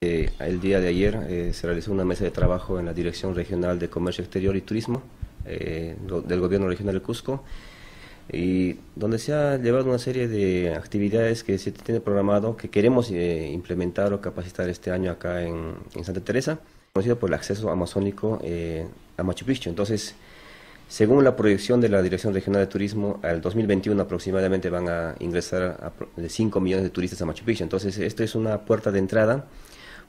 el día de ayer eh, se realizó una mesa de trabajo en la Dirección Regional de Comercio Exterior y Turismo eh, del Gobierno Regional de Cusco, y donde se ha llevado una serie de actividades que se tiene programado, que queremos eh, implementar o capacitar este año acá en, Santa Teresa, conocido por el acceso amazónico a Machu Picchu. Entonces, según la proyección de la Dirección Regional de Turismo, al 2021 aproximadamente van a ingresar de 5 millones de turistas a Machu Picchu. Entonces, esto es una puerta de entrada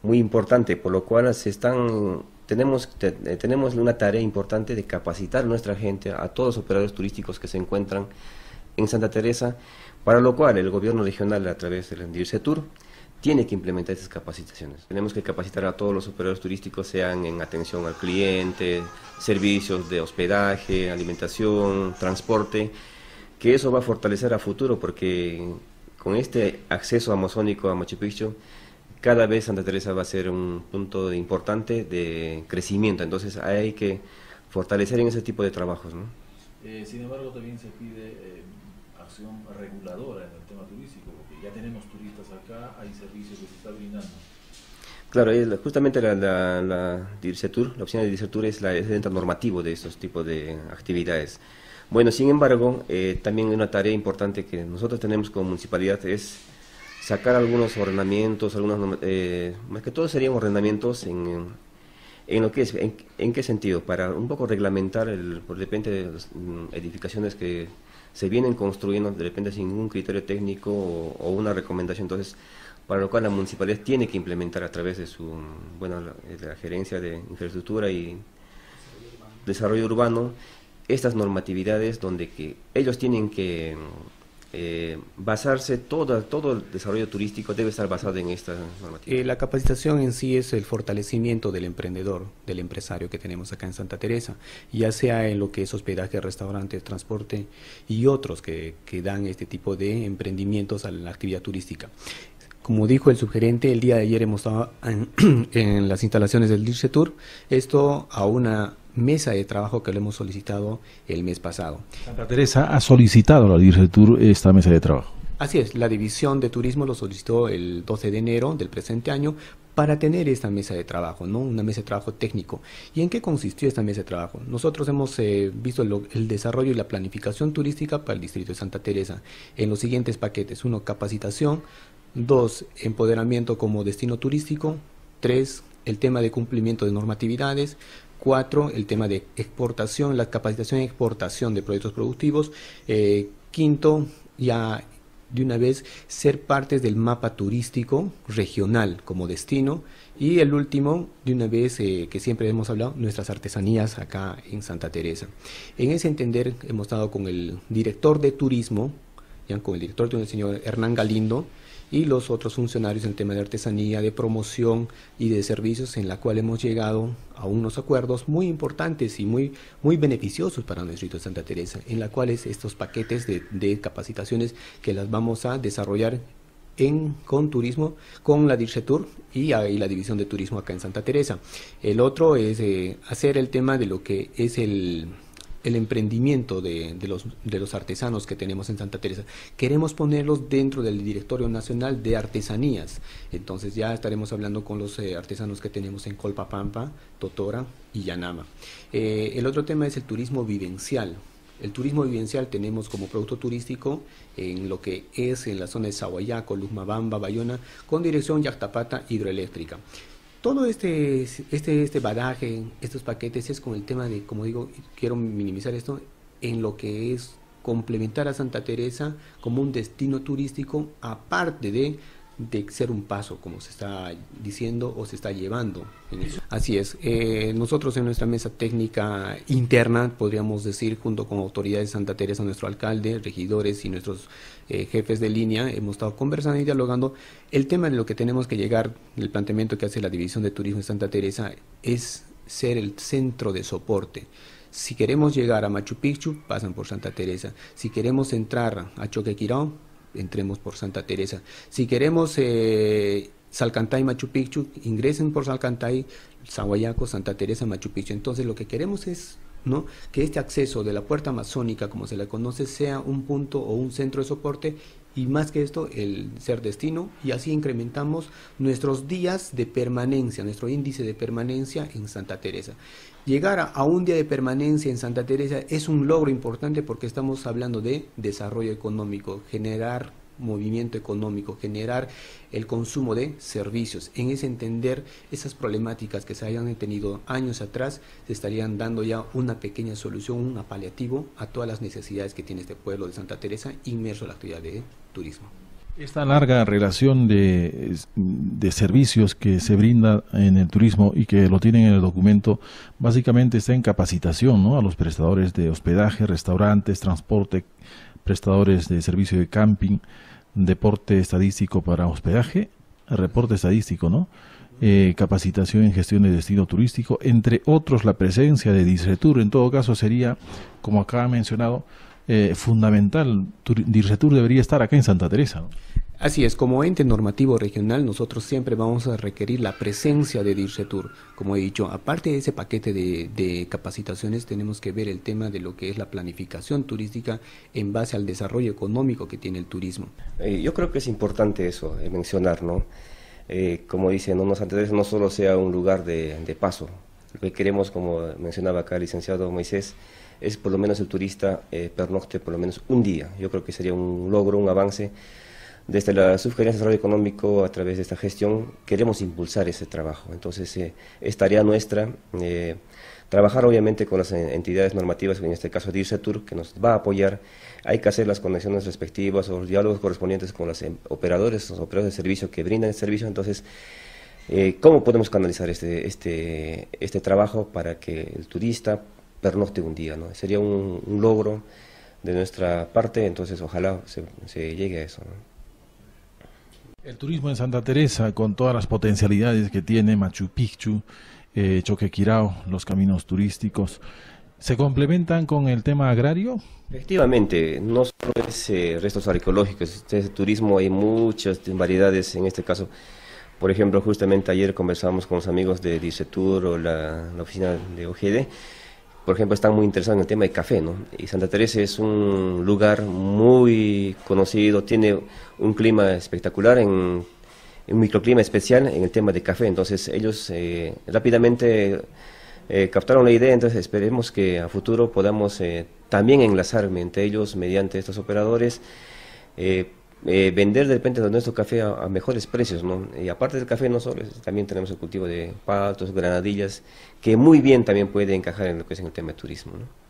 muy importante, por lo cual se están, tenemos, eh, tenemos una tarea importante de capacitar a nuestra gente, a todos los operadores turísticos que se encuentran en Santa Teresa, para lo cual el gobierno regional a través del Rendirse Tour tiene que implementar estas capacitaciones. Tenemos que capacitar a todos los operadores turísticos, sean en atención al cliente, servicios de hospedaje, alimentación, transporte, que eso va a fortalecer a futuro porque con este acceso amazónico a Machu Picchu cada vez Santa Teresa va a ser un punto importante de crecimiento, entonces hay que fortalecer en ese tipo de trabajos. Eh, sin embargo, también se pide eh, acción reguladora en el tema turístico, porque ya tenemos turistas acá, hay servicios que se están brindando. Claro, justamente la, la, la, opción de DIRCETUR es, la, es el centro normativo de estos tipos de actividades. Bueno, sin embargo, eh, también una tarea importante que nosotros tenemos como municipalidad es sacar algunos ordenamientos, algunas eh, más que todo serían ordenamientos en, en lo que es, en, qué sentido, para un poco reglamentar el, por depende de las mm, edificaciones que se vienen construyendo de repente sin ningún criterio técnico o, una recomendación, entonces para lo cual la municipalidad tiene que implementar a través de su, bueno, la eh, gerencia de infraestructura y desarrollo urbano, estas normatividades donde que ellos tienen que eh, basarse todo, todo el desarrollo turístico debe estar basado en esta normativa. Eh, la capacitación en sí es el fortalecimiento del emprendedor, del empresario que tenemos acá en Santa Teresa, ya sea en lo que es hospedaje, restaurante, transporte y otros que, que dan este tipo de emprendimientos a la actividad turística. Como dijo el sugerente el día de ayer hemos estado en, las instalaciones del Dirce Tour, esto a una mesa de trabajo que le hemos solicitado el mes pasado. Santa Teresa ha solicitado a la Dirce Tour esta mesa de trabajo. Así es, la División de Turismo lo solicitó el 12 de enero del presente año para tener esta mesa de trabajo, ¿no? Una mesa de trabajo técnico. ¿Y en qué consistió esta mesa de trabajo? Nosotros hemos eh, visto el, desarrollo y la planificación turística para el distrito de Santa Teresa en los siguientes paquetes. Uno, capacitación dos Empoderamiento como destino turístico. tres El tema de cumplimiento de normatividades. cuatro El tema de exportación, la capacitación y exportación de proyectos productivos. Eh, quinto, ya de una vez ser parte del mapa turístico regional como destino. Y el último, de una vez eh, que siempre hemos hablado, nuestras artesanías acá en Santa Teresa. En ese entender hemos estado con el director de turismo, ya, con el director, el señor Hernán Galindo, y los otros funcionarios en tema de artesanía, de promoción y de servicios en la cual hemos llegado a unos acuerdos muy importantes y muy, muy beneficiosos para nuestro distrito de Santa Teresa, en la cuales estos paquetes de, capacitaciones que las vamos a desarrollar en, con turismo, con la Dircetur y, y, la división de turismo acá en Santa Teresa. El otro es eh, hacer el tema de lo que es el el emprendimiento de, los, de, los, artesanos que tenemos en Santa Teresa. Queremos ponerlos dentro del Directorio Nacional de Artesanías. Entonces ya estaremos hablando con los eh, artesanos que tenemos en Colpapampa, Totora y Yanama. Eh, el otro tema es el turismo vivencial. El turismo vivencial tenemos como producto turístico en lo que es en la zona de Sahuayaco, Luzmabamba, Bayona, con dirección Yactapata Hidroeléctrica. Todo este, este, este badaje, estos paquetes es con el tema de, como digo, quiero minimizar esto, en lo que es complementar a Santa Teresa como un destino turístico, aparte de de ser un paso, como se está diciendo o se está llevando. Así es. Eh, nosotros en nuestra mesa técnica interna, podríamos decir, junto con autoridades de Santa Teresa, nuestro alcalde, regidores y nuestros eh, jefes de línea, hemos estado conversando y dialogando. El tema en lo que tenemos que llegar, el planteamiento que hace la División de Turismo de Santa Teresa, es ser el centro de soporte. Si queremos llegar a Machu Picchu, pasan por Santa Teresa. Si queremos entrar a Choquequirao, entremos por Santa Teresa. Si queremos eh, Salcantay, Machu Picchu, ingresen por Salcantay, Sahuayaco, Santa Teresa, Machu Picchu. Entonces lo que queremos es ¿no? que este acceso de la puerta amazónica, como se la conoce, sea un punto o un centro de soporte y más que esto, el ser destino, y así incrementamos nuestros días de permanencia, nuestro índice de permanencia en Santa Teresa. Llegar a, un día de permanencia en Santa Teresa es un logro importante porque estamos hablando de desarrollo económico, generar movimiento económico, generar el consumo de servicios. En ese entender, esas problemáticas que se hayan tenido años atrás, se estarían dando ya una pequeña solución, un apaliativo a todas las necesidades que tiene este pueblo de Santa Teresa inmerso en la actividad de turismo. Esta larga relación de, servicios que se brinda en el turismo y que lo tienen en el documento, básicamente está en capacitación a los prestadores de hospedaje, restaurantes, transporte, prestadores de servicio de camping, deporte estadístico para hospedaje, reporte estadístico, ¿no? Eh, capacitación en gestión de destino turístico, entre otros la presencia de Disretur, en todo caso sería, como acá ha mencionado, eh, fundamental. Disretur debería estar acá en Santa Teresa. ¿no? Así es, como ente normativo regional nosotros siempre vamos a requerir la presencia de DIRSETUR. Como he dicho, aparte de ese paquete de, capacitaciones tenemos que ver el tema de lo que es la planificación turística en base al desarrollo económico que tiene el turismo. Eh, yo creo que es importante eso, mencionar, ¿no? Eh, como dicen unos antes, no solo sea un lugar de, de paso. Lo que queremos, como mencionaba acá el licenciado Moisés, es por lo menos el turista eh, pernocte por lo menos un día. Yo creo que sería un logro, un avance desde la Subgerencia de Desarrollo Económico, a través de esta gestión, queremos impulsar ese trabajo. Entonces, eh, es tarea nuestra eh, trabajar obviamente con las entidades normativas, en este caso DIRSETUR, que nos va a apoyar. Hay que hacer las conexiones respectivas o los diálogos correspondientes con los em, operadores, los operadores de servicio que brindan el este servicio. Entonces, eh, ¿cómo podemos canalizar este, este, este trabajo para que el turista pernocte un día? ¿no? Sería un, logro de nuestra parte, entonces ojalá se, llegue a eso. ¿no? El turismo en Santa Teresa, con todas las potencialidades que tiene Machu Picchu, eh, Choquequirao, los caminos turísticos, ¿se complementan con el tema agrario? Efectivamente, no solo es eh, restos arqueológicos, este es turismo, hay muchas variedades en este caso. Por ejemplo, justamente ayer conversamos con los amigos de Dicetur o la, la oficina de OGD por ejemplo, están muy interesados en el tema de café, ¿no? Y Santa Teresa es un lugar muy conocido, tiene un clima espectacular, en, un microclima especial en el tema de café. Entonces ellos eh, rápidamente eh, captaron la idea, entonces esperemos que a futuro podamos eh, también enlazar entre ellos mediante estos operadores eh, vender de repente nuestro café a, mejores precios, ¿no? Y aparte del café, no nosotros también tenemos el cultivo de patos, granadillas, que muy bien también puede encajar en lo que es el tema de turismo, ¿no?